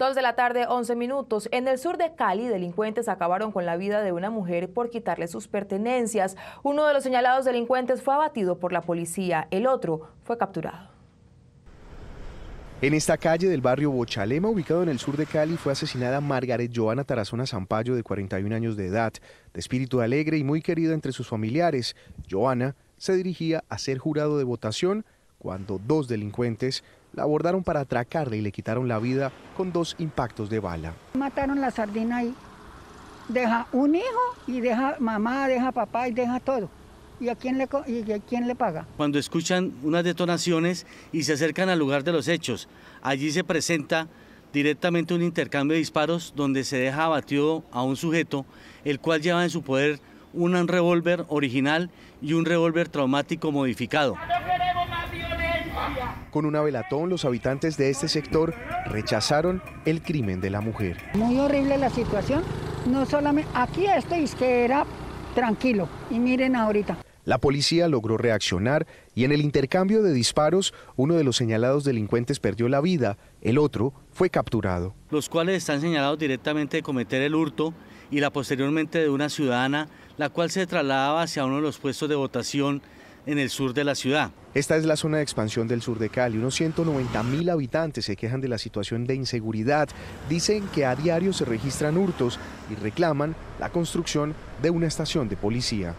Dos de la tarde, 11 minutos. En el sur de Cali, delincuentes acabaron con la vida de una mujer por quitarle sus pertenencias. Uno de los señalados delincuentes fue abatido por la policía, el otro fue capturado. En esta calle del barrio Bochalema, ubicado en el sur de Cali, fue asesinada Margaret Joana Tarazona Zampayo, de 41 años de edad, de espíritu alegre y muy querida entre sus familiares. Joana se dirigía a ser jurado de votación cuando dos delincuentes la abordaron para atracarle y le quitaron la vida con dos impactos de bala. Mataron la sardina ahí. Deja un hijo y deja mamá, deja papá y deja todo. ¿Y a quién le, y a quién le paga? Cuando escuchan unas detonaciones y se acercan al lugar de los hechos, allí se presenta directamente un intercambio de disparos donde se deja abatido a un sujeto, el cual lleva en su poder un revólver original y un revólver traumático modificado. Con una velatón, los habitantes de este sector rechazaron el crimen de la mujer. Muy horrible la situación. No solamente aquí estoy, es que era tranquilo y miren ahorita. La policía logró reaccionar y en el intercambio de disparos uno de los señalados delincuentes perdió la vida, el otro fue capturado. Los cuales están señalados directamente de cometer el hurto y la posteriormente de una ciudadana, la cual se trasladaba hacia uno de los puestos de votación en el sur de la ciudad. Esta es la zona de expansión del sur de Cali. Unos 190.000 mil habitantes se quejan de la situación de inseguridad. Dicen que a diario se registran hurtos y reclaman la construcción de una estación de policía.